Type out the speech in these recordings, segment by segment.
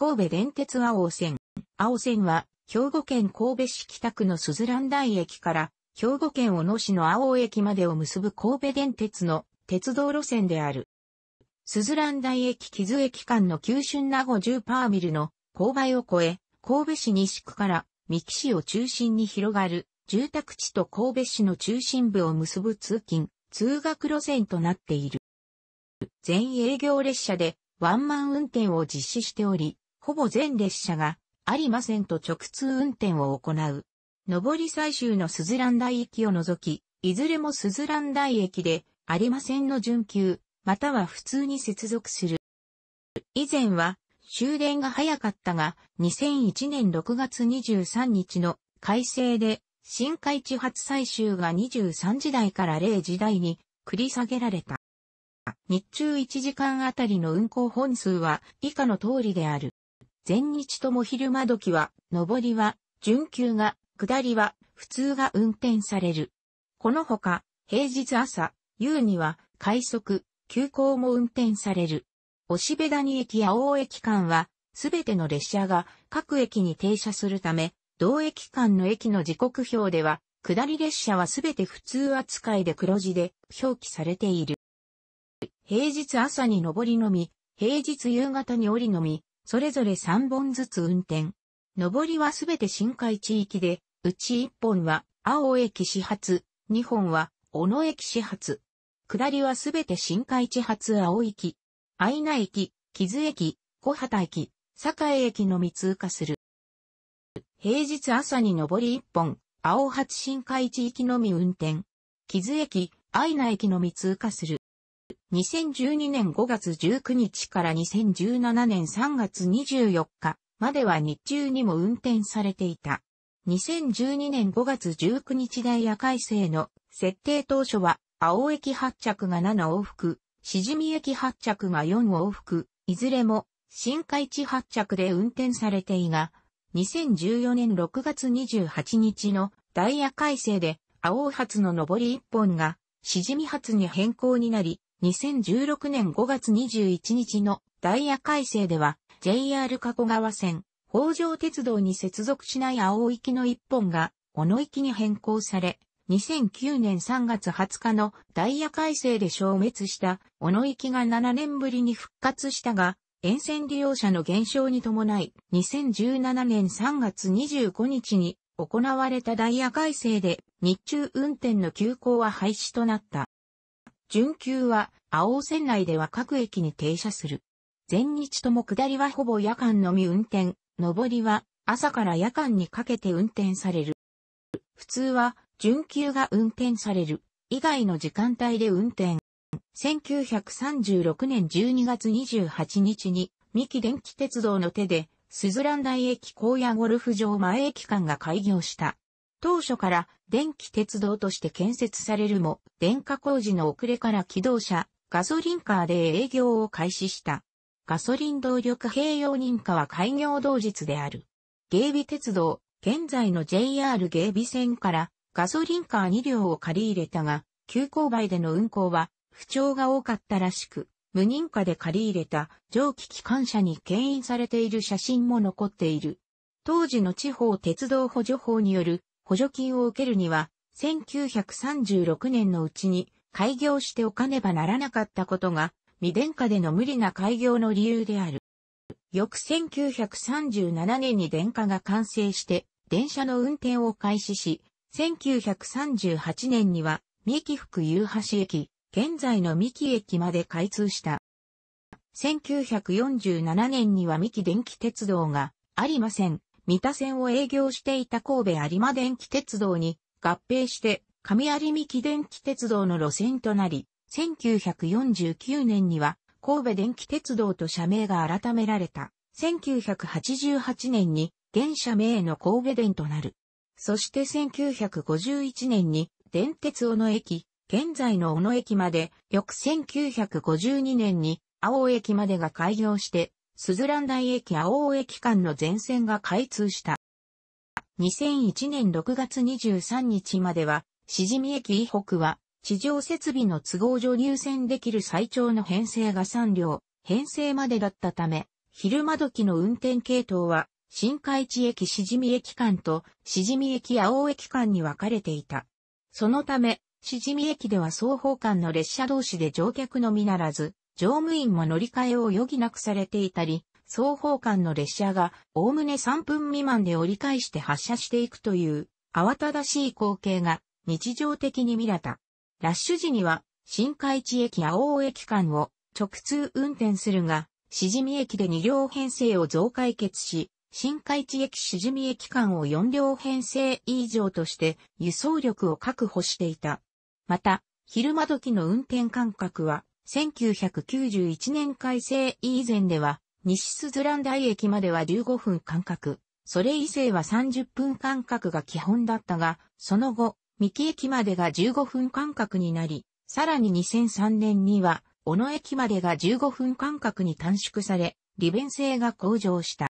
神戸電鉄青線。青線は、兵庫県神戸市北区の鈴蘭台駅から、兵庫県小野市の青駅までを結ぶ神戸電鉄の鉄道路線である。鈴蘭台駅木津駅間の急春名護10パーミルの勾配を越え、神戸市西区から三木市を中心に広がる住宅地と神戸市の中心部を結ぶ通勤、通学路線となっている。全営業列車でワンマン運転を実施しており、ほぼ全列車がありませんと直通運転を行う。上り最終の鈴蘭台駅を除き、いずれも鈴蘭台駅でありませんの準急、または普通に接続する。以前は終電が早かったが、2001年6月23日の改正で新開地発最終が23時台から0時台に繰り下げられた。日中1時間あたりの運行本数は以下の通りである。全日とも昼間時は、上りは、準急が、下りは、普通が運転される。このほか、平日朝、夕には、快速、急行も運転される。押べ谷駅や大駅間は、すべての列車が各駅に停車するため、同駅間の駅の時刻表では、下り列車はすべて普通扱いで黒字で表記されている。平日朝に上りのみ、平日夕方に降りのみ、それぞれ3本ずつ運転。上りはすべて深海地域で、うち1本は青駅始発、2本は小野駅始発。下りはすべて深海地発青駅、愛名駅、木津駅、小畑駅、栄駅のみ通過する。平日朝に上り1本、青発深海地域のみ運転。木津駅、愛名駅のみ通過する。2012年5月19日から2017年3月24日までは日中にも運転されていた。2012年5月19日ダイヤ改正の設定当初は、青駅発着が7往復、しじみ駅発着が4往復、いずれも新海地発着で運転されていが、2014年6月28日のダイヤ改正で、青発の上り1本が、しじみ発に変更になり、2016年5月21日のダイヤ改正では、JR 加古川線、北条鉄道に接続しない青行きの一本が、小野行きに変更され、2009年3月20日のダイヤ改正で消滅した小野行きが7年ぶりに復活したが、沿線利用者の減少に伴い、2017年3月25日に行われたダイヤ改正で日中運転の休校は廃止となった。準急は、青線内では各駅に停車する。全日とも下りはほぼ夜間のみ運転、上りは朝から夜間にかけて運転される。普通は、準急が運転される、以外の時間帯で運転。1936年12月28日に、三木電気鉄道の手で、鈴蘭台駅高野ゴルフ場前駅間が開業した。当初から電気鉄道として建設されるも、電化工事の遅れから機動車、ガソリンカーで営業を開始した。ガソリン動力併用認可は開業同日である。芸備鉄道、現在の JR 芸備線からガソリンカー2両を借り入れたが、急勾配での運行は不調が多かったらしく、無認可で借り入れた蒸気機関車に牽引されている写真も残っている。当時の地方鉄道補助法による補助金を受けるには、1936年のうちに開業しておかねばならなかったことが、未電化での無理な開業の理由である。翌1937年に電化が完成して、電車の運転を開始し、1938年には、三木福夕橋駅、現在の三木駅まで開通した。1947年には三木電気鉄道がありません。三田線を営業していた神戸有馬電気鉄道に合併して上有美機電気鉄道の路線となり、1949年には神戸電気鉄道と社名が改められた。1988年に現社名の神戸電となる。そして1951年に電鉄小野駅、現在の小野駅まで、翌1952年に青駅までが開業して、鈴蘭台駅青尾駅間の全線が開通した。2001年6月23日までは、しじみ駅以北は、地上設備の都合上入線できる最長の編成が3両、編成までだったため、昼間時の運転系統は、新海地駅しじみ駅間と、しじみ駅青尾駅間に分かれていた。そのため、しじみ駅では双方間の列車同士で乗客のみならず、乗務員も乗り換えを余儀なくされていたり、双方間の列車がおおむね3分未満で折り返して発車していくという慌ただしい光景が日常的に見られた。ラッシュ時には新海地駅青大駅間を直通運転するが、しじみ駅で2両編成を増解決し、新海地駅しじみ駅間を4両編成以上として輸送力を確保していた。また、昼間時の運転間隔は1991年改正以前では、西スズラン台駅までは15分間隔、それ以前は30分間隔が基本だったが、その後、三木駅までが15分間隔になり、さらに2003年には、小野駅までが15分間隔に短縮され、利便性が向上した。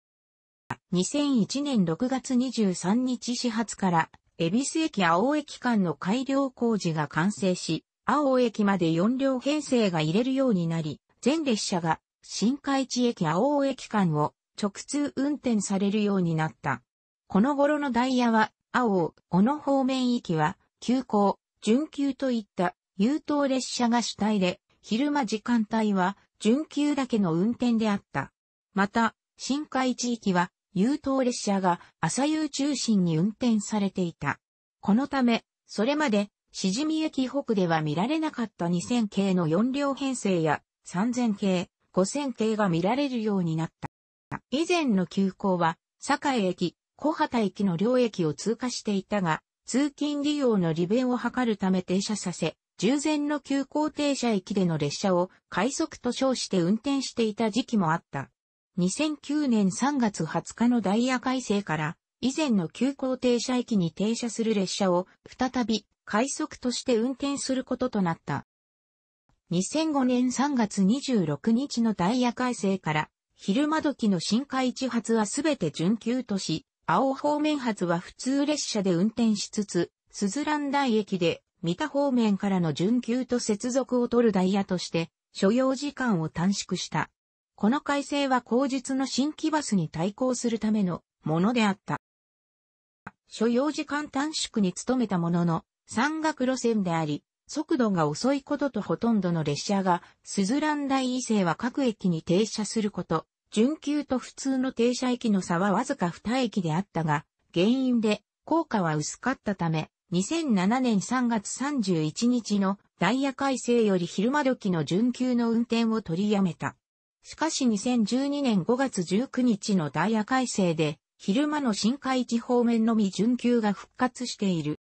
2001年6月23日始発から、恵比寿駅青駅間の改良工事が完成し、青駅まで4両編成が入れるようになり、全列車が新海地駅青尾駅間を直通運転されるようになった。この頃のダイヤは、青、小野方面駅は、急行、準急といった優等列車が主体で、昼間時間帯は準急だけの運転であった。また、新海地域は優等列車が朝夕中心に運転されていた。このため、それまでしじみ駅北では見られなかった2000系の4両編成や3000系、5000系が見られるようになった。以前の急行は、堺駅、小畑駅の両駅を通過していたが、通勤利用の利便を図るため停車させ、従前の急行停車駅での列車を快速と称して運転していた時期もあった。2009年3月20日のダイヤ改正から、以前の急行停車駅に停車する列車を再び快速として運転することとなった。2005年3月26日のダイヤ改正から、昼間時の新海地発はすべて準急とし、青方面発は普通列車で運転しつつ、スズラン台駅で、三田方面からの準急と接続を取るダイヤとして、所要時間を短縮した。この改正は後日の新規バスに対抗するためのものであった。所要時間短縮に努めたものの、山岳路線であり、速度が遅いこととほとんどの列車が、スズラン大異性は各駅に停車すること、準急と普通の停車駅の差はわずか2駅であったが、原因で効果は薄かったため、2007年3月31日のダイヤ改正より昼間時の準急の運転を取りやめた。しかし2012年5月19日のダイヤ改正で、昼間の深海地方面のみ準急が復活している。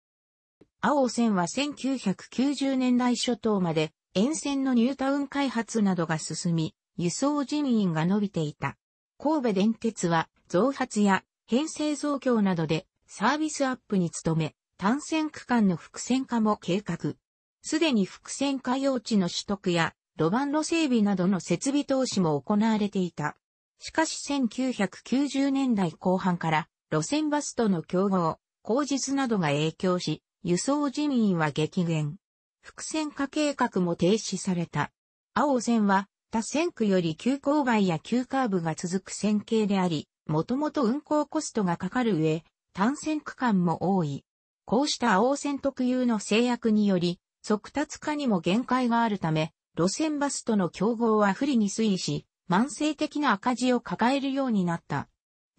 青線は1990年代初頭まで沿線のニュータウン開発などが進み、輸送人員が伸びていた。神戸電鉄は増発や編成増強などでサービスアップに努め、単線区間の複線化も計画。すでに複線化用地の取得や路盤路整備などの設備投資も行われていた。しかし1990年代後半から路線バスとの競合、工図などが影響し、輸送人員は激減。伏線化計画も停止された。青線は他線区より急勾配や急カーブが続く線形であり、もともと運行コストがかかる上、単線区間も多い。こうした青線特有の制約により、速達化にも限界があるため、路線バスとの競合は不利に推移し、慢性的な赤字を抱えるようになった。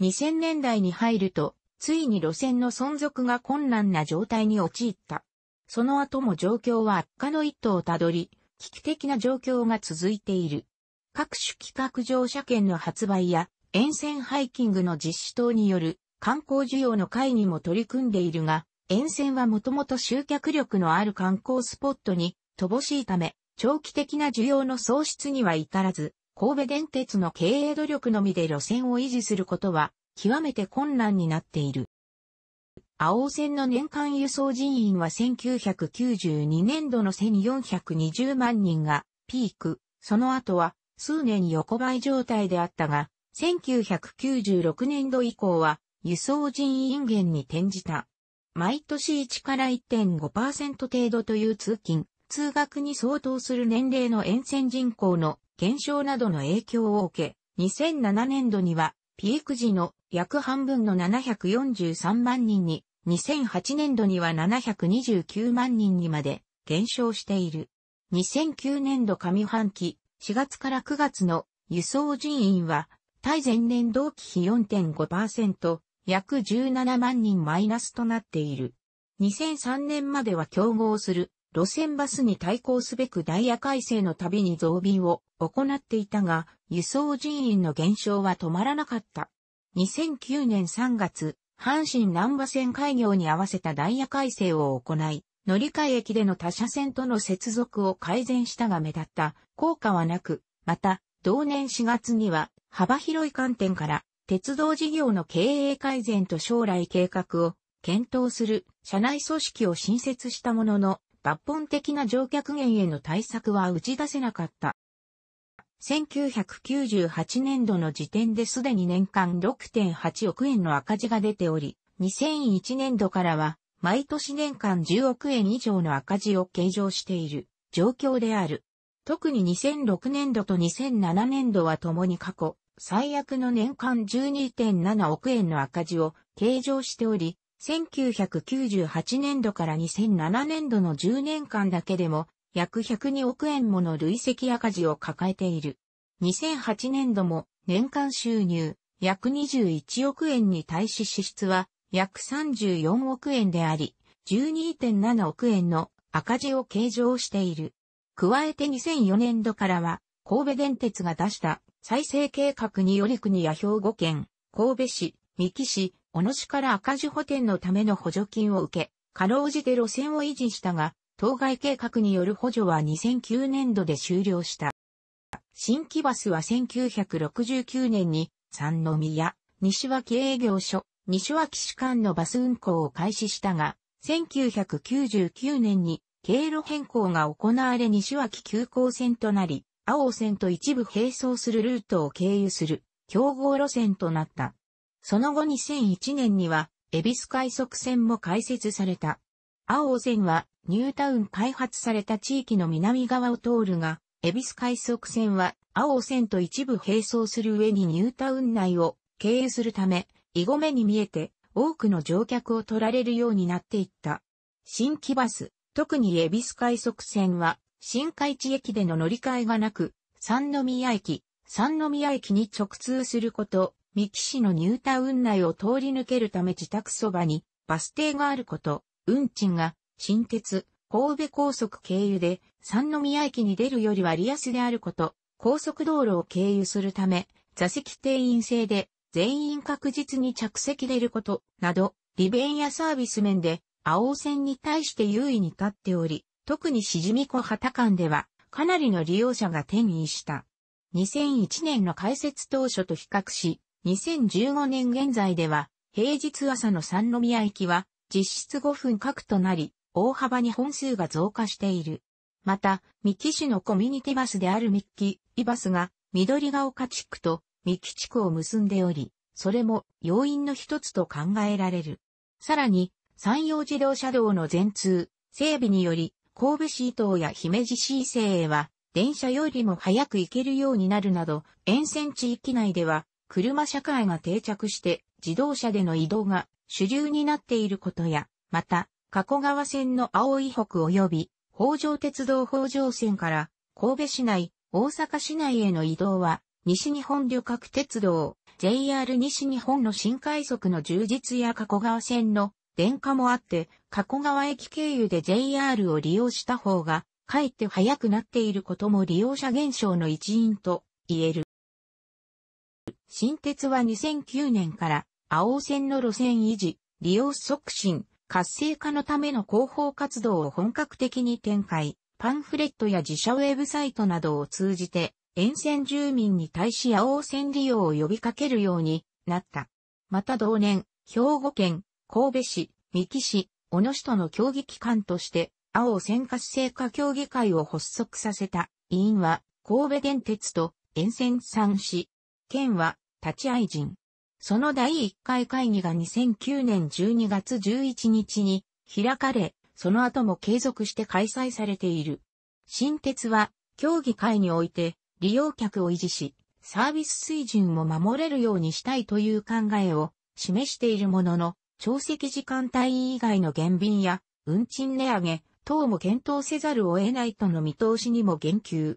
2000年代に入ると、ついに路線の存続が困難な状態に陥った。その後も状況は悪化の一途をたどり、危機的な状況が続いている。各種企画乗車券の発売や、沿線ハイキングの実施等による観光需要の会にも取り組んでいるが、沿線はもともと集客力のある観光スポットに乏しいため、長期的な需要の創出には至らず、神戸電鉄の経営努力のみで路線を維持することは極めて困難になっている。青線の年間輸送人員は1992年度の1420万人がピーク、その後は数年横ばい状態であったが、1996年度以降は輸送人員減に転じた。毎年1から1.5%程度という通勤、通学に相当する年齢の沿線人口の減少などの影響を受け、2007年度にはピーク時の約半分の743万人に、2008年度には729万人にまで減少している。2009年度上半期、4月から9月の輸送人員は、対前年同期比4.5%、約17万人マイナスとなっている。2003年までは競合する路線バスに対抗すべくダイヤ改正のたびに増便を行っていたが、輸送人員の減少は止まらなかった。2009年3月、阪神南波線開業に合わせたダイヤ改正を行い、乗り換え駅での他車線との接続を改善したが目立った効果はなく、また、同年4月には幅広い観点から鉄道事業の経営改善と将来計画を検討する社内組織を新設したものの、抜本的な乗客減への対策は打ち出せなかった。1998年度の時点ですでに年間6.8億円の赤字が出ており、2001年度からは毎年年間10億円以上の赤字を計上している状況である。特に2006年度と2007年度は共に過去最悪の年間12.7億円の赤字を計上しており、1998年度から2007年度の10年間だけでも約102億円もの累積赤字を抱えている。2008年度も年間収入約21億円に対し支出は約34億円であり、12.7億円の赤字を計上している。加えて2004年度からは神戸電鉄が出した再生計画により国や兵庫県、神戸市、三木市、小の市から赤字補填のための補助金を受け、かろうじて路線を維持したが、当該計画による補助は2009年度で終了した。新規バスは1969年に三宮、西脇営業所、西脇市間のバス運行を開始したが、1999年に経路変更が行われ西脇急行線となり、青線と一部並走するルートを経由する競合路線となった。その後2001年には、恵比寿海側線も開設された。青尾線は、ニュータウン開発された地域の南側を通るが、恵比寿海側線は、青尾線と一部並走する上にニュータウン内を経由するため、イゴ目に見えて、多くの乗客を取られるようになっていった。新規バス、特に恵比寿海側線は、新海地駅での乗り換えがなく、三宮駅、三宮駅に直通すること、三木市のニュータウン内を通り抜けるため自宅そばにバス停があること、運賃が新鉄、神戸高速経由で三宮駅に出るより割安であること、高速道路を経由するため、座席定員制で全員確実に着席出ること、など、利便やサービス面で、青線に対して優位に立っており、特にしじみ湖旗間では、かなりの利用者が転移した。2001年の開設当初と比較し、2015年現在では、平日朝の三宮駅は、実質5分各となり、大幅に本数が増加している。また、三木市のコミュニティバスである三木、イバスが、緑ヶ丘地区と三木地区を結んでおり、それも要因の一つと考えられる。さらに、山陽自動車道の全通、整備により、神戸市伊東や姫路市伊勢へは、電車よりも早く行けるようになるなど、沿線地域内では、車社会が定着して自動車での移動が主流になっていることや、また、加古川線の青い北及び、北条鉄道北条線から神戸市内、大阪市内への移動は、西日本旅客鉄道、JR 西日本の新快速の充実や加古川線の電化もあって、加古川駅経由で JR を利用した方が、かえって早くなっていることも利用者減少の一因と言える。新鉄は2009年から青線の路線維持、利用促進、活性化のための広報活動を本格的に展開、パンフレットや自社ウェブサイトなどを通じて、沿線住民に対し青線利用を呼びかけるようになった。また同年、兵庫県、神戸市、三木市、小野市との協議機関として、青線活性化協議会を発足させた委員は、神戸電鉄と沿線3市、県は立ち会い人。その第1回会議が2009年12月11日に開かれ、その後も継続して開催されている。新鉄は、競技会において、利用客を維持し、サービス水準を守れるようにしたいという考えを示しているものの、長席時間帯以外の減便や運賃値上げ等も検討せざるを得ないとの見通しにも言及。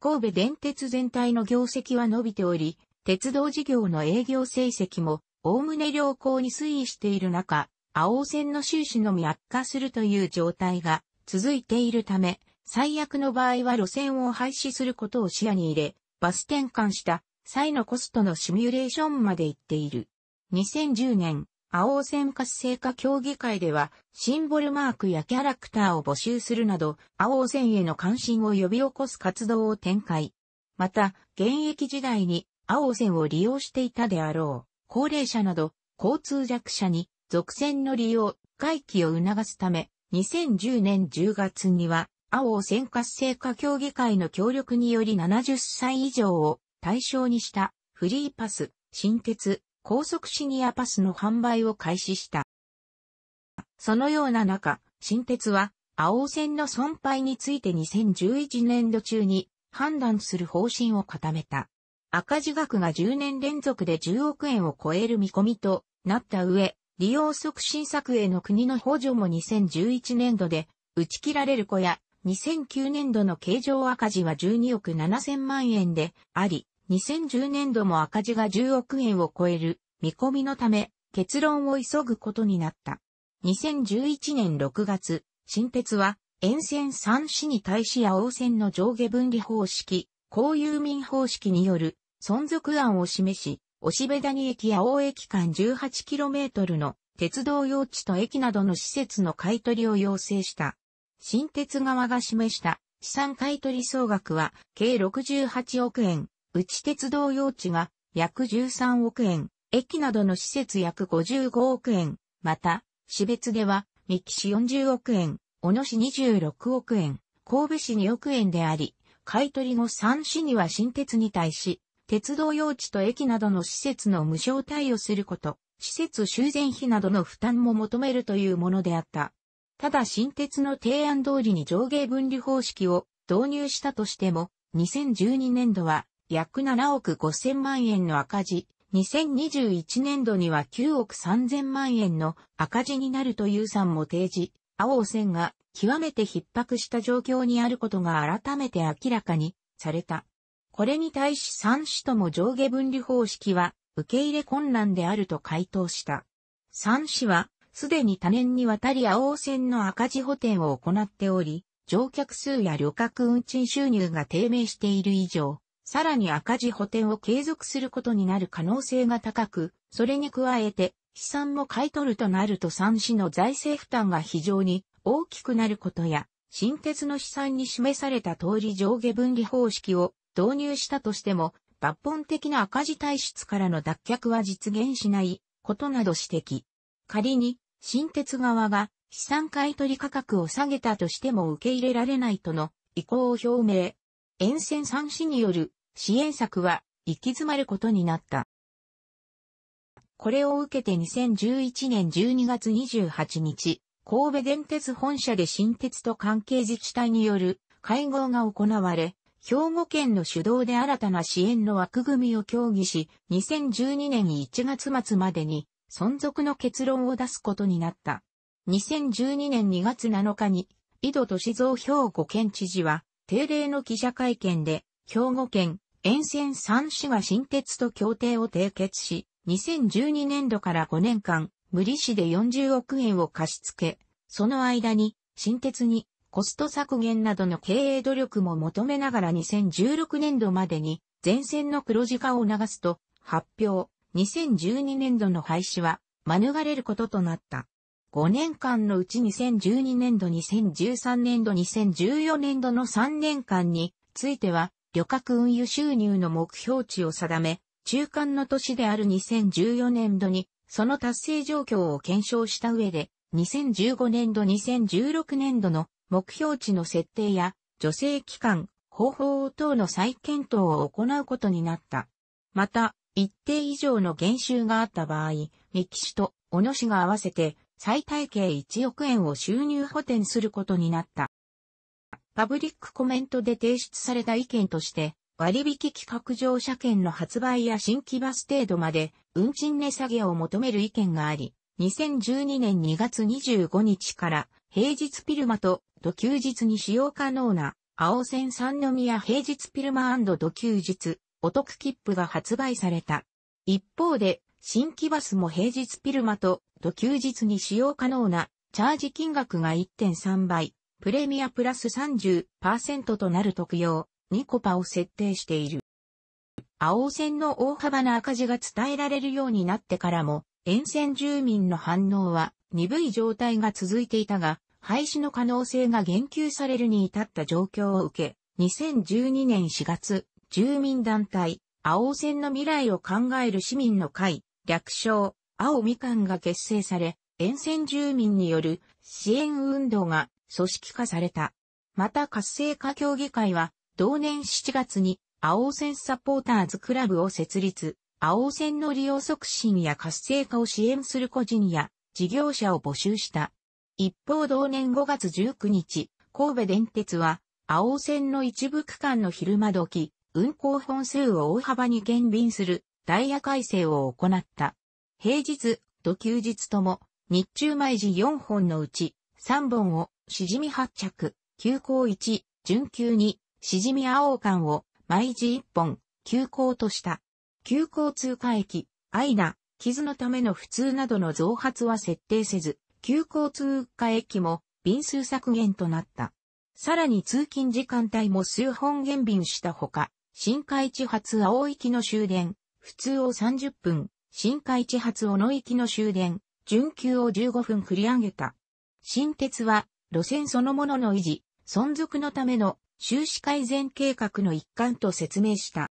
神戸電鉄全体の業績は伸びており、鉄道事業の営業成績も、おおむね良好に推移している中、青線の収支のみ悪化するという状態が続いているため、最悪の場合は路線を廃止することを視野に入れ、バス転換した際のコストのシミュレーションまで行っている。2010年、青線活性化協議会では、シンボルマークやキャラクターを募集するなど、青線への関心を呼び起こす活動を展開。また、現役時代に青線を利用していたであろう、高齢者など、交通弱者に、続線の利用、回帰を促すため、2010年10月には、青線活性化協議会の協力により70歳以上を対象にした、フリーパス、新鉄、高速シニアパスの販売を開始した。そのような中、新鉄は、青線の損廃について2011年度中に判断する方針を固めた。赤字額が10年連続で10億円を超える見込みとなった上、利用促進策への国の補助も2011年度で打ち切られる子や、2009年度の経常赤字は12億7000万円であり、2010年度も赤字が10億円を超える見込みのため、結論を急ぐことになった。2011年6月、新鉄は沿線3市に対し青線の上下分離方式、公有民方式による存続案を示し、押部谷駅や大駅間 18km の鉄道用地と駅などの施設の買取を要請した。新鉄側が示した資産買取総額は計68億円、内鉄道用地が約13億円、駅などの施設約55億円、また、市別では、三木市40億円、小野市26億円、神戸市2億円であり、買取後3市には新鉄に対し、鉄道用地と駅などの施設の無償対応すること、施設修繕費などの負担も求めるというものであった。ただ新鉄の提案通りに上下分離方式を導入したとしても、2012年度は約7億5000万円の赤字、2021年度には9億3000万円の赤字になるという算も提示、青線が極めて逼迫した状況にあることが改めて明らかにされた。これに対し三市とも上下分離方式は受け入れ困難であると回答した。三市はすでに多年にわたり青尾線の赤字補填を行っており、乗客数や旅客運賃収入が低迷している以上、さらに赤字補填を継続することになる可能性が高く、それに加えて、資産も買い取るとなると三市の財政負担が非常に大きくなることや、新鉄の試算に示された通り上下分離方式を導入したとしても、抜本的な赤字体質からの脱却は実現しないことなど指摘。仮に、新鉄側が資産買取価格を下げたとしても受け入れられないとの意向を表明。沿線三市による支援策は行き詰まることになった。これを受けて2011年12月28日、神戸電鉄本社で新鉄と関係自治体による会合が行われ、兵庫県の主導で新たな支援の枠組みを協議し、2012年1月末までに存続の結論を出すことになった。2012年2月7日に、井戸敏三兵庫県知事は、定例の記者会見で、兵庫県、沿線3市が新鉄と協定を締結し、2012年度から5年間、無利子で40億円を貸し付け、その間に、新鉄にコスト削減などの経営努力も求めながら2016年度までに前線の黒字化を促すと発表、2012年度の廃止は免れることとなった。5年間のうち2012年度、2013年度、2014年度の3年間については、旅客運輸収入の目標値を定め、中間の年である2014年度に、その達成状況を検証した上で、2015年度、2016年度の目標値の設定や、助成期間、方法等の再検討を行うことになった。また、一定以上の減収があった場合、三木氏と小野氏が合わせて、最大計1億円を収入補填することになった。パブリックコメントで提出された意見として、割引企画乗車券の発売や新規バス程度まで運賃値下げを求める意見があり、2012年2月25日から平日ピルマと土休日に使用可能な、青線三宮平日ピルマ土休日、お得切符が発売された。一方で、新規バスも平日ピルマと土休日に使用可能なチャージ金額が1.3倍、プレミアプラス30%となる特用、ニコパを設定している。青線の大幅な赤字が伝えられるようになってからも、沿線住民の反応は鈍い状態が続いていたが、廃止の可能性が言及されるに至った状況を受け、2012年4月、住民団体、青線の未来を考える市民の会、略称、青みかんが結成され、沿線住民による支援運動が組織化された。また活性化協議会は、同年7月に青線サポーターズクラブを設立、青線の利用促進や活性化を支援する個人や事業者を募集した。一方同年5月19日、神戸電鉄は、青線の一部区間の昼間時、運行本数を大幅に減便するダイヤ改正を行った。平日、土休日とも、日中毎時4本のうち、3本を、しじみ発着、急行1、準急2、しじみ青間を、毎時1本、急行とした。急行通過駅、アイナ、傷のための普通などの増発は設定せず、急行通過駅も便数削減となった。さらに通勤時間帯も数本減便したほか、新海地発青行きの終電、普通を30分、新海地発小野行きの終電、準急を15分繰り上げた。新鉄は、路線そのものの維持、存続のための収支改善計画の一環と説明した。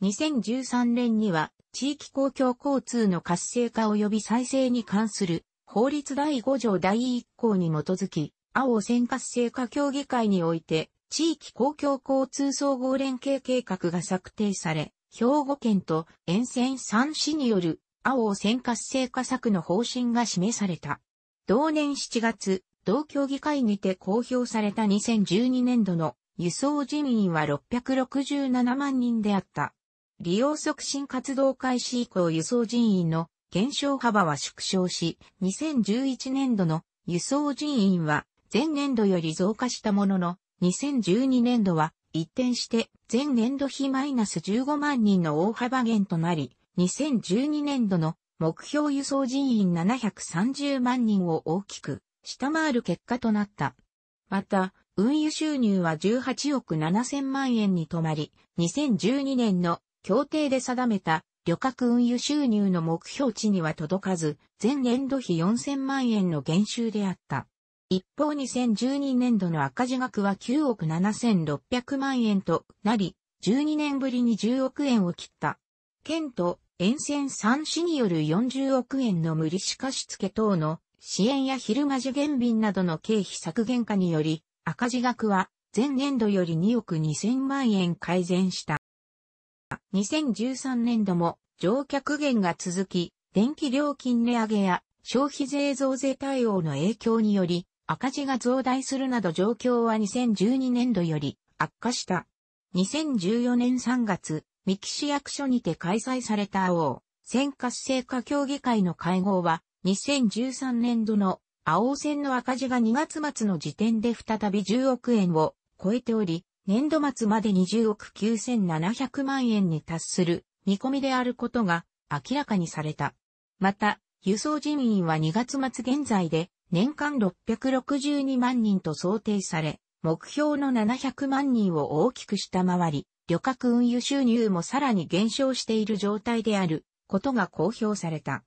2013年には、地域公共交通の活性化及び再生に関する法律第5条第1項に基づき、青線活性化協議会において、地域公共交通総合連携計画が策定され、兵庫県と沿線3市による青線活性化策の方針が示された。同年7月、同協議会にて公表された2012年度の輸送人員は667万人であった。利用促進活動開始以降輸送人員の減少幅は縮小し、2011年度の輸送人員は前年度より増加したものの、2012年度は一転して前年度比マイナス15万人の大幅減となり、2012年度の目標輸送人員730万人を大きく下回る結果となった。また、運輸収入は18億7000万円に止まり、2012年の協定で定めた旅客運輸収入の目標値には届かず、前年度比4000万円の減収であった。一方2012年度の赤字額は9億7600万円となり、12年ぶりに10億円を切った。県と沿線3市による40億円の無利子貸付等の支援や昼間時限便などの経費削減化により、赤字額は前年度より2億2000万円改善した。2013年度も乗客減が続き、電気料金値上げや消費税増税対応の影響により赤字が増大するなど状況は2012年度より悪化した。2014年3月、三木市役所にて開催された青、線活性化協議会の会合は、2013年度の青線の赤字が2月末の時点で再び10億円を超えており、年度末まで20億9700万円に達する見込みであることが明らかにされた。また、輸送人員は2月末現在で年間662万人と想定され、目標の700万人を大きく下回り、旅客運輸収入もさらに減少している状態であることが公表された。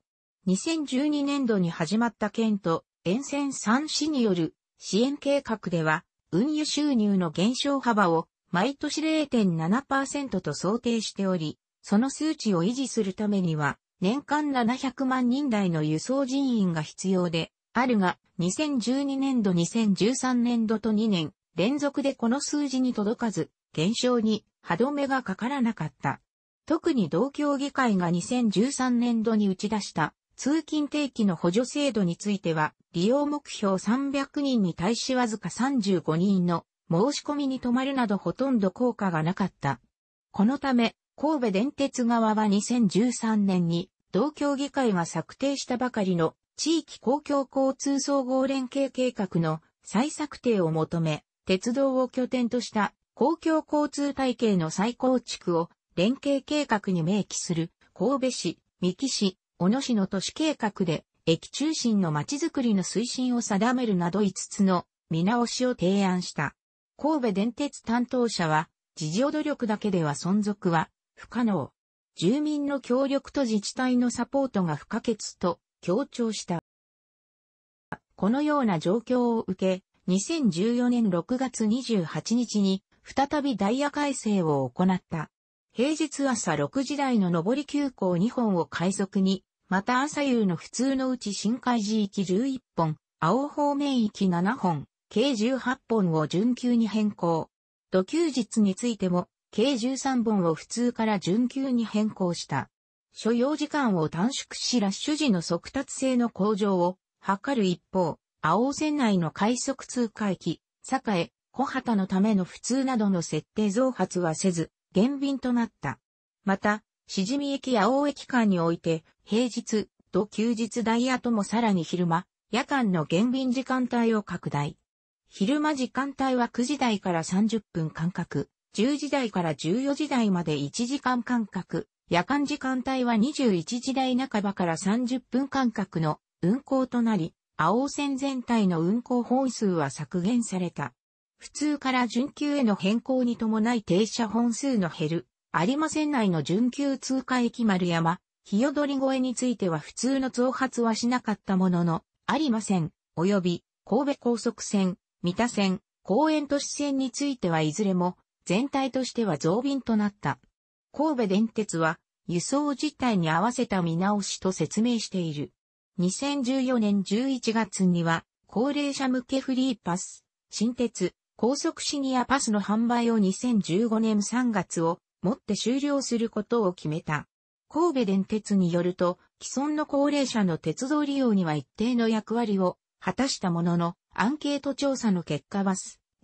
2012年度に始まった県と沿線3市による支援計画では、運輸収入の減少幅を毎年0.7%と想定しており、その数値を維持するためには、年間700万人台の輸送人員が必要で、あるが、2012年度2013年度と2年、連続でこの数字に届かず、減少に歯止めがかからなかった。特に同協議会が2013年度に打ち出した通勤定期の補助制度については、利用目標300人に対しわずか35人の申し込みに止まるなどほとんど効果がなかった。このため、神戸電鉄側は2013年に、同協議会が策定したばかりの地域公共交通総合連携計画の再策定を求め、鉄道を拠点とした公共交通体系の再構築を連携計画に明記する神戸市、三木市、小野市の都市計画で、駅中心の街づくりの推進を定めるなど5つの見直しを提案した。神戸電鉄担当者は、自助努力だけでは存続は不可能。住民の協力と自治体のサポートが不可欠と強調した。このような状況を受け、2014年6月28日に再びダイヤ改正を行った。平日朝6時台の上り急行2本を快速に、また朝夕の普通のうち新海寺行き11本、青方面行き7本、計18本を準急に変更。土休日についても、計13本を普通から準急に変更した。所要時間を短縮しラッシュ時の速達性の向上を図る一方、青線内の快速通過駅、栄、小畑のための普通などの設定増発はせず、減便となった。また、しじみ駅や大駅間において、平日と休日ダイヤともさらに昼間、夜間の減便時間帯を拡大。昼間時間帯は9時台から30分間隔、10時台から14時台まで1時間間隔、夜間時間帯は21時台半ばから30分間隔の運行となり、青線全体の運行本数は削減された。普通から準急への変更に伴い停車本数の減る、有馬線内の準急通過駅丸山、日踊り越えについては普通の増発はしなかったものの、有馬線、及び神戸高速線、三田線、公園都市線についてはいずれも、全体としては増便となった。神戸電鉄は、輸送実態に合わせた見直しと説明している。2014年11月には、高齢者向けフリーパス、新鉄、高速シニアパスの販売を2015年3月をもって終了することを決めた。神戸電鉄によると、既存の高齢者の鉄道利用には一定の役割を果たしたものの、アンケート調査の結果は、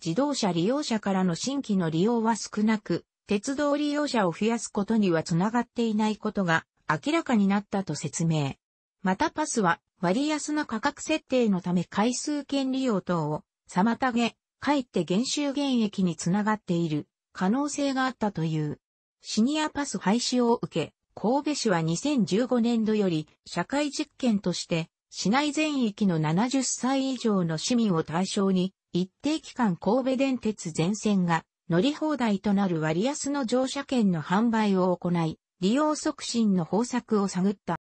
自動車利用者からの新規の利用は少なく、鉄道利用者を増やすことにはつながっていないことが明らかになったと説明。またパスは割安な価格設定のため回数券利用等を妨げ、かえって減収減益につながっている可能性があったという。シニアパス廃止を受け、神戸市は2015年度より社会実験として市内全域の70歳以上の市民を対象に一定期間神戸電鉄全線が乗り放題となる割安の乗車券の販売を行い、利用促進の方策を探った。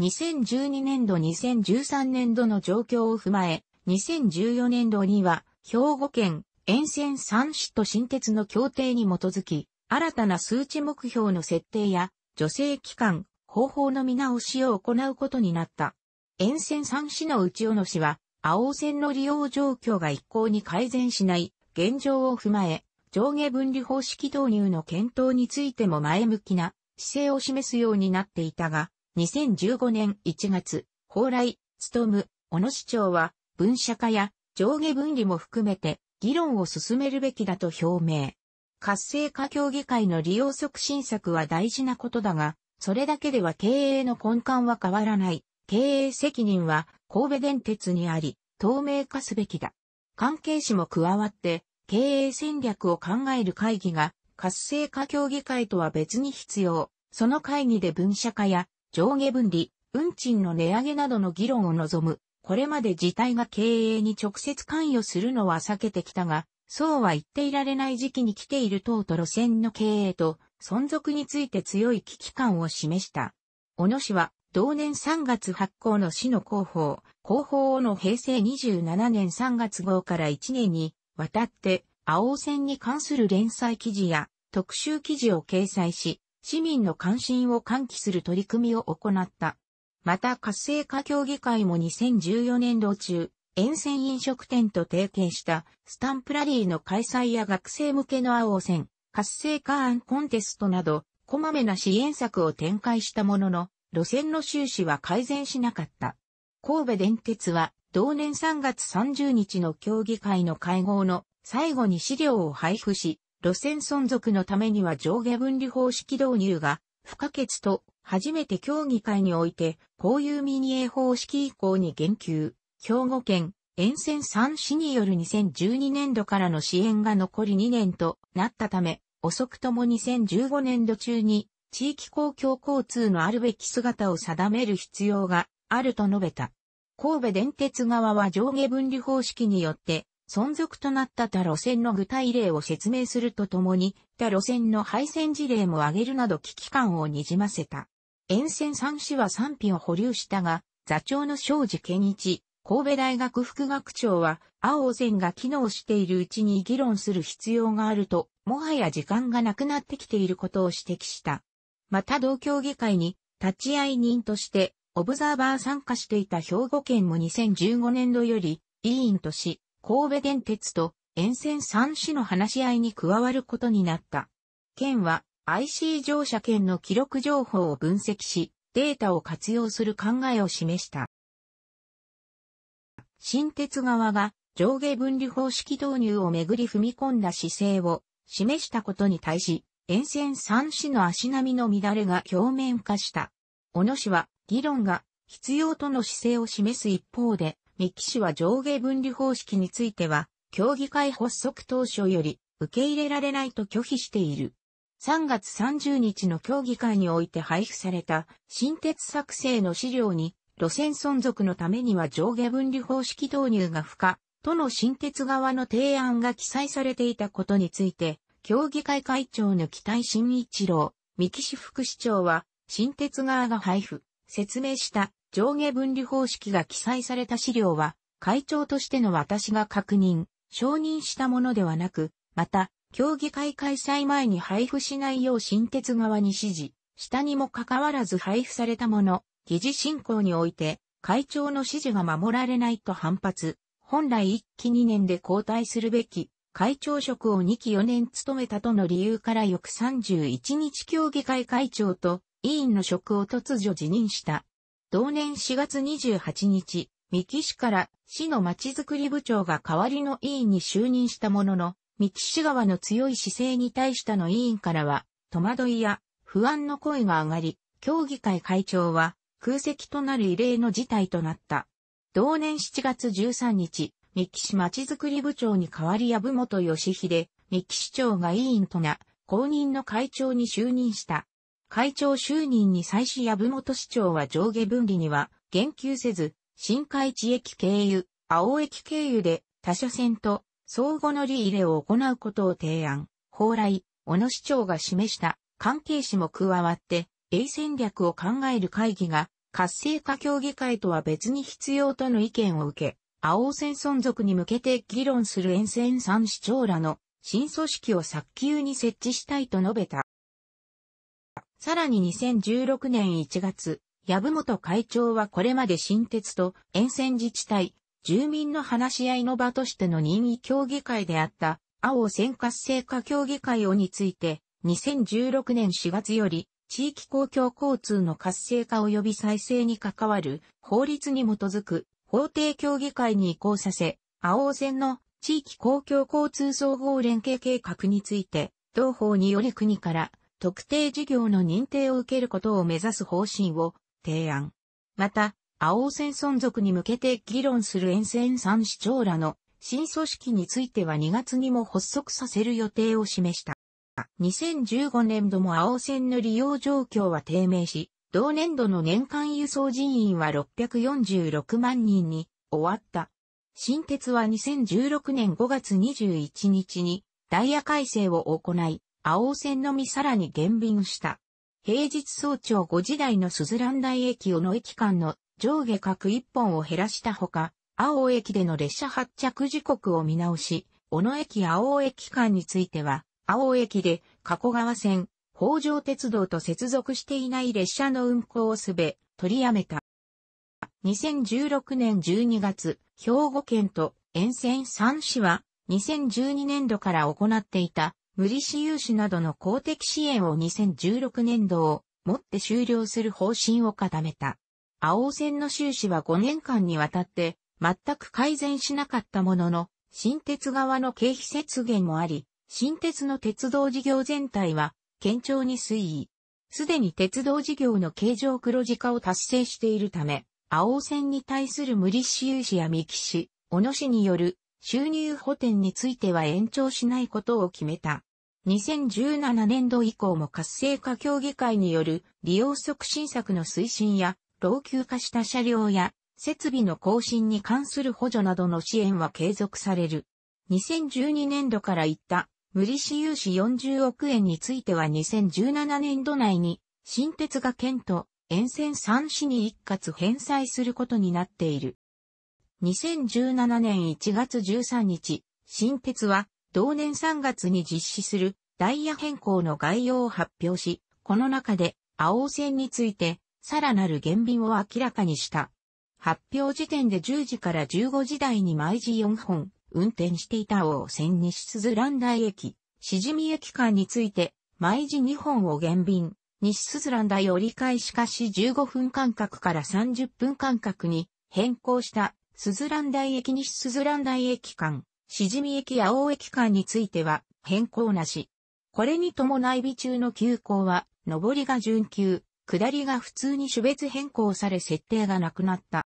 2012年度2013年度の状況を踏まえ、2014年度には、兵庫県沿線三市と新鉄の協定に基づき、新たな数値目標の設定や、助成期間、方法の見直しを行うことになった。沿線三市の内尾野市は、青線の利用状況が一向に改善しない現状を踏まえ、上下分離方式導入の検討についても前向きな姿勢を示すようになっていたが、2015年1月、蓬莱、務、小野市長は、分社化や上下分離も含めて議論を進めるべきだと表明。活性化協議会の利用促進策は大事なことだが、それだけでは経営の根幹は変わらない。経営責任は神戸電鉄にあり、透明化すべきだ。関係士も加わって、経営戦略を考える会議が、活性化協議会とは別に必要。その会議で分社化や上下分離、運賃の値上げなどの議論を望む。これまで自体が経営に直接関与するのは避けてきたが、そうは言っていられない時期に来ている党と路線の経営と存続について強い危機感を示した。小野氏は同年3月発行の市の広報、広報の平成27年3月号から1年にわたって青線に関する連載記事や特集記事を掲載し、市民の関心を喚起する取り組みを行った。また活性化協議会も2014年度中、沿線飲食店と提携したスタンプラリーの開催や学生向けの青線、活性化案コンテストなど、こまめな支援策を展開したものの、路線の収支は改善しなかった。神戸電鉄は、同年3月30日の協議会の会合の最後に資料を配布し、路線存続のためには上下分離方式導入が不可欠と、初めて協議会において、こういうミニ営方式以降に言及。兵庫県、沿線3市による2012年度からの支援が残り2年となったため、遅くとも2015年度中に、地域公共交通のあるべき姿を定める必要があると述べた。神戸電鉄側は上下分離方式によって、存続となった他路線の具体例を説明するとともに、他路線の廃線事例も挙げるなど危機感をにじませた。沿線3市は賛否を保留したが、座長の庄司健一、神戸大学副学長は、青線が機能しているうちに議論する必要があると、もはや時間がなくなってきていることを指摘した。また同協議会に、立ち会い人として、オブザーバー参加していた兵庫県も2015年度より、委員とし、神戸電鉄と沿線三市の話し合いに加わることになった。県は IC 乗車券の記録情報を分析し、データを活用する考えを示した。新鉄側が上下分離方式導入をめぐり踏み込んだ姿勢を示したことに対し、沿線三市の足並みの乱れが表面化した。小野市は議論が必要との姿勢を示す一方で、三木氏は上下分離方式については、協議会発足当初より受け入れられないと拒否している。3月30日の協議会において配布された新鉄作成の資料に、路線存続のためには上下分離方式導入が不可、との新鉄側の提案が記載されていたことについて、協議会会長の北井慎一郎、三木市副市長は、新鉄側が配布、説明した上下分離方式が記載された資料は、会長としての私が確認、承認したものではなく、また、協議会開催前に配布しないよう新鉄側に指示、下にもかかわらず配布されたもの、議事進行において、会長の指示が守られないと反発、本来1期2年で交代するべき、会長職を2期4年務めたとの理由から翌31日協議会会長と委員の職を突如辞任した。同年4月28日、三木市から市のまちづくり部長が代わりの委員に就任したものの、三木市側の強い姿勢に対しての委員からは、戸惑いや不安の声が上がり、協議会会長は空席となる異例の事態となった。同年7月13日、三木市まちづくり部長に代わり籔本義秀、三木市長が委員とな、公認の会長に就任した。会長就任に際し籔本市長は上下分離には言及せず、新海地駅経由、青駅経由で他社線と相互乗り入れを行うことを提案。蓬莱、小野市長が示した関係士も加わって、A 戦略を考える会議が活性化協議会とは別に必要との意見を受け、青線存続に向けて議論する沿線3市長らの新組織を早急に設置したいと述べた。さらに2016年1月、籔本会長はこれまで新鉄と沿線自治体、住民の話し合いの場としての任意協議会であった、青線活性化協議会をについて、2016年4月より、地域公共交通の活性化及び再生に関わる法律に基づく法定協議会に移行させ、青線の地域公共交通総合連携計画について、同法により国から特定事業の認定を受けることを目指す方針を提案。また、青線存続に向けて議論する沿線3市長らの新組織については2月にも発足させる予定を示した。2015年度も青線の利用状況は低迷し、同年度の年間輸送人員は646万人に終わった。新鉄は2016年5月21日にダイヤ改正を行い、青線のみさらに減便した。平日早朝5時台の鈴蘭台駅をの駅間の上下各1本を減らしたほか、青駅での列車発着時刻を見直し、小野駅青駅間については、青駅で加古川線、北条鉄道と接続していない列車の運行をすべ、取りやめた。2016年12月、兵庫県と沿線3市は2012年度から行っていた無利子融資などの公的支援を2016年度をもって終了する方針を固めた。青線の収支は5年間にわたって全く改善しなかったものの、新鉄側の経費節減もあり、新鉄の鉄道事業全体は堅調に推移。すでに鉄道事業の形状黒字化を達成しているため、青線に対する無利子融資や三木市、小野市による収入補填については延長しないことを決めた。2017年度以降も活性化協議会による利用促進策の推進や、老朽化した車両や設備の更新に関する補助などの支援は継続される。2012年度から言った無利子融資40億円については2017年度内に新鉄が県と沿線3市に一括返済することになっている。2017年1月13日、新鉄は同年3月に実施するダイヤ変更の概要を発表し、この中で青尾線についてさらなる減便を明らかにした。発表時点で10時から15時台に毎時4本運転していた青尾線西鈴蘭台駅、しじみ駅間について毎時2本を減便。西鈴蘭台折り返しかし15分間隔から30分間隔に変更した鈴蘭台駅西鈴蘭台駅間しじみ駅や大駅間については変更なし。これに伴い備中の急行は、上りが準急、下りが普通に種別変更され設定がなくなった。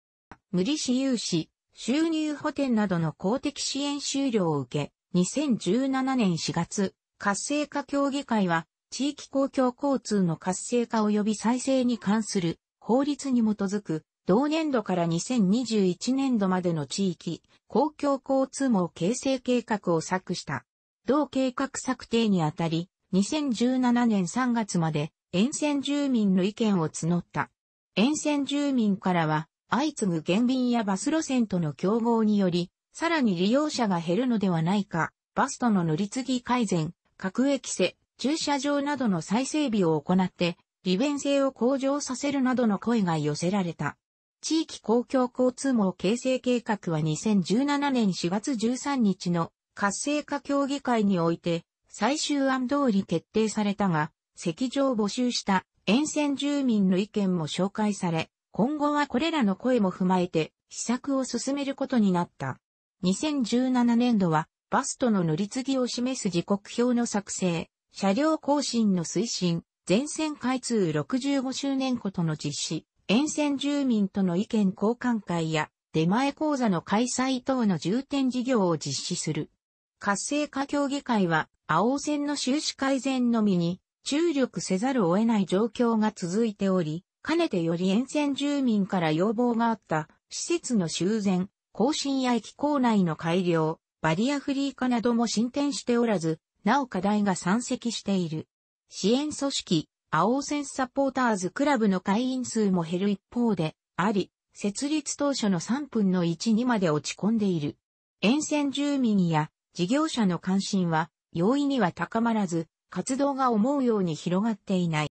無利子融資、収入補填などの公的支援終了を受け、2017年4月、活性化協議会は、地域公共交通の活性化及び再生に関する法律に基づく同年度から2021年度までの地域、公共交通網形成計画を策した。同計画策定にあたり、2017年3月まで沿線住民の意見を募った。沿線住民からは、相次ぐ減便やバス路線との競合により、さらに利用者が減るのではないか、バスとの乗り継ぎ改善、各駅施、駐車場などの再整備を行って、利便性を向上させるなどの声が寄せられた。地域公共交通網形成計画は2017年4月13日の活性化協議会において最終案通り決定されたが、席上募集した沿線住民の意見も紹介され、今後はこれらの声も踏まえて施策を進めることになった。2017年度はバスとの乗り継ぎを示す時刻表の作成、車両更新の推進、全線開通65周年ことの実施、沿線住民との意見交換会や出前講座の開催等の重点事業を実施する。活性化協議会は、青線の収支改善のみに注力せざるを得ない状況が続いており、かねてより沿線住民から要望があった施設の修繕、更新や駅構内の改良、バリアフリー化なども進展しておらず、なお課題が山積している。支援組織、青線サポーターズクラブの会員数も減る一方で、あり、設立当初の3分の1にまで落ち込んでいる。沿線住民や事業者の関心は容易には高まらず、活動が思うように広がっていない。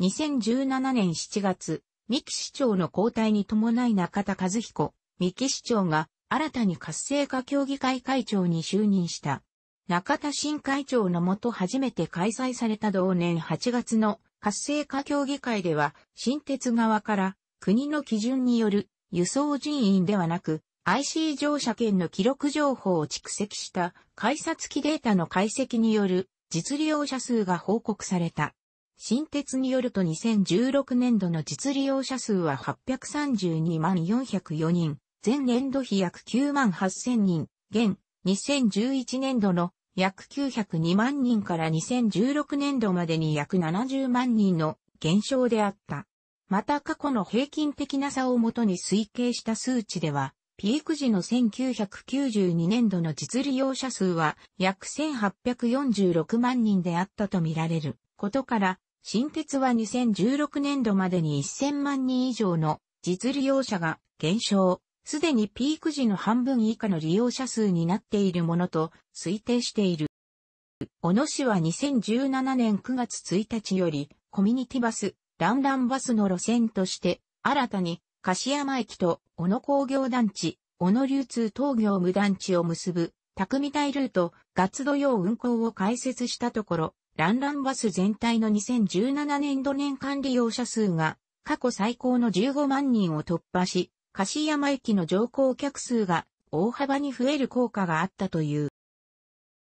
2017年7月、三木市長の交代に伴い中田和彦、三木市長が新たに活性化協議会会長に就任した。中田新会長のもと初めて開催された同年8月の活性化協議会では、新鉄側から国の基準による輸送人員ではなく、IC 乗車券の記録情報を蓄積した改札機データの解析による実利用者数が報告された。新鉄によると2016年度の実利用者数は832万404人、前年度比約9万8000人、現2011年度の約902万人から2016年度までに約70万人の減少であった。また過去の平均的な差をもとに推計した数値では、ピーク時の1992年度の実利用者数は約1846万人であったとみられることから、新鉄は2016年度までに1000万人以上の実利用者が減少、すでにピーク時の半分以下の利用者数になっているものと推定している。小野市は2017年9月1日より、コミュニティバス、ランランバスの路線として、新たに、柏山駅と小野工業団地、小野流通東業無団地を結ぶ、匠台ルート、月土曜運行を開設したところ、ランランバス全体の2017年度年間利用者数が、過去最高の15万人を突破し、柏山駅の乗降客数が大幅に増える効果があったという。